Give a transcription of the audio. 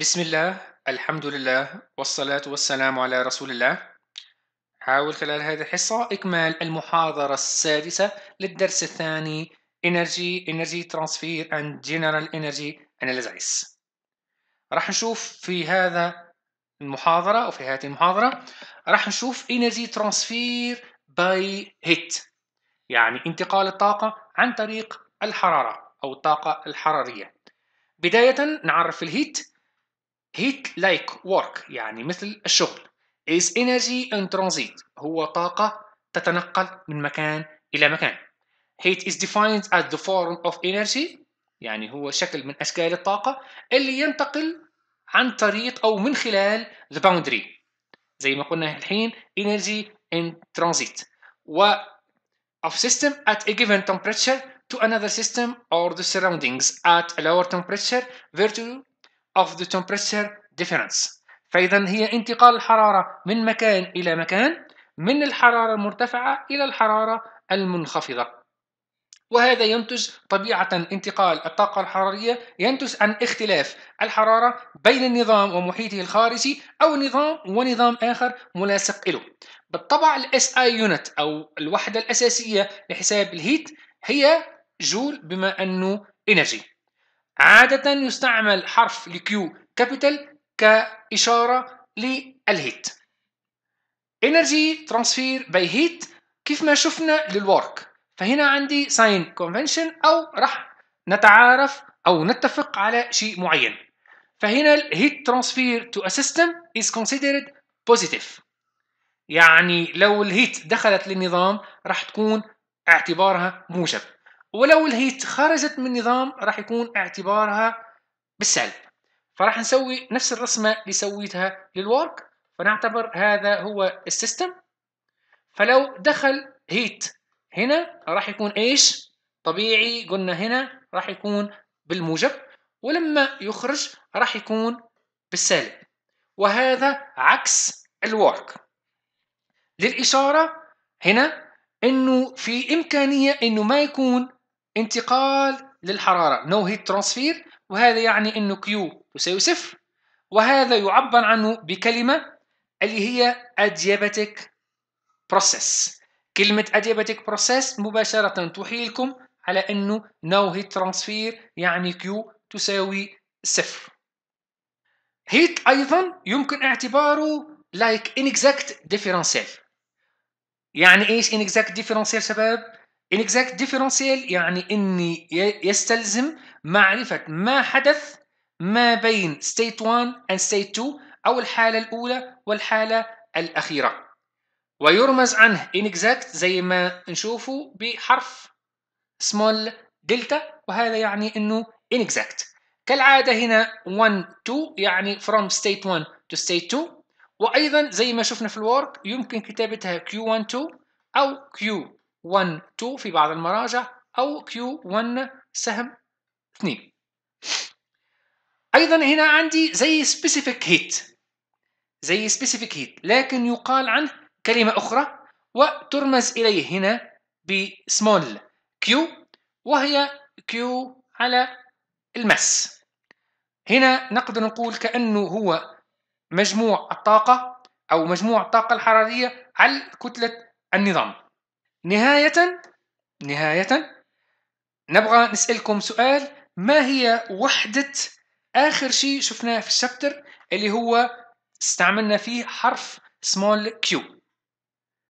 بسم الله الحمد لله والصلاة والسلام على رسول الله حاول خلال هذه الحصة إكمال المحاضرة السادسة للدرس الثاني Energy Energy Transfer and General Energy Analysis راح نشوف في هذا المحاضرة أو في هذه المحاضرة راح نشوف Energy Transfer by Heat يعني انتقال الطاقة عن طريق الحرارة أو الطاقة الحرارية بداية نعرف الهيت heat like work يعني مثل الشغل is energy in transit هو طاقة تتنقل من مكان إلى مكان heat is defined as the form of energy يعني هو شكل من أشكال الطاقة اللي ينتقل عن طريق أو من خلال the boundary زي ما قلنا الحين energy in transit و of system at a given temperature to another system or the surroundings at a lower temperature where of the temperature difference فإذا هي انتقال الحرارة من مكان إلى مكان من الحرارة المرتفعة إلى الحرارة المنخفضة وهذا ينتج طبيعة انتقال الطاقة الحرارية ينتج عن اختلاف الحرارة بين النظام ومحيطه الخارجي أو نظام ونظام آخر ملاصق له بالطبع الـ SI unit أو الوحدة الأساسية لحساب الهيت هي جول بما أنه انرجي عادة يستعمل حرف الكيو كابيتال كإشارة للهيت انرجي ترانسفير باي هيت كيف ما شفنا للورك فهنا عندي ساين كونفنشن او راح نتعارف او نتفق على شيء معين فهنا الهيت ترانسفير تو سيستم از considered بوزيتيف يعني لو الهيت دخلت للنظام راح تكون اعتبارها موجب ولو هي خرجت من النظام راح يكون اعتبارها بالسلب فراح نسوي نفس الرسمة اللي سويتها للورك فنعتبر هذا هو السيستم فلو دخل هيت هنا راح يكون ايش طبيعي قلنا هنا راح يكون بالموجب ولما يخرج راح يكون بالسالب وهذا عكس الورك للإشارة هنا انه في امكانيه انه ما يكون انتقال للحرارة نو هيت ترانسفير وهذا يعني أنه كيو تساوي صفر وهذا يعبر عنه بكلمة اللي هي adiabatic process كلمة adiabatic process مباشرة تحيلكم على أنه نو هيت ترانسفير يعني كيو تساوي صفر هيت أيضا يمكن اعتباره like inexact differential يعني إيش inexact differential شباب؟ inexact differential يعني اني يستلزم معرفه ما حدث ما بين state 1 and state 2 او الحاله الاولى والحاله الاخيره ويرمز عنه inexact زي ما نشوفه بحرف small delta وهذا يعني انه inexact كالعاده هنا 1 2 يعني from state 1 to state 2 وايضا زي ما شفنا في الورك يمكن كتابتها q12 او q 1 2 في بعض المراجع أو q 1 سهم 2 أيضا هنا عندي زي سبيسيفيك هيت زي سبيسيفيك هيت لكن يقال عنه كلمة أخرى وترمز إليه هنا بسمول Q وهي Q على المس هنا نقدر نقول كأنه هو مجموع الطاقة أو مجموع الطاقة الحرارية على كتلة النظام نهاية نهاية نبغى نسألكم سؤال ما هي وحدة آخر شيء شفناه في الشابتر اللي هو استعملنا فيه حرف small q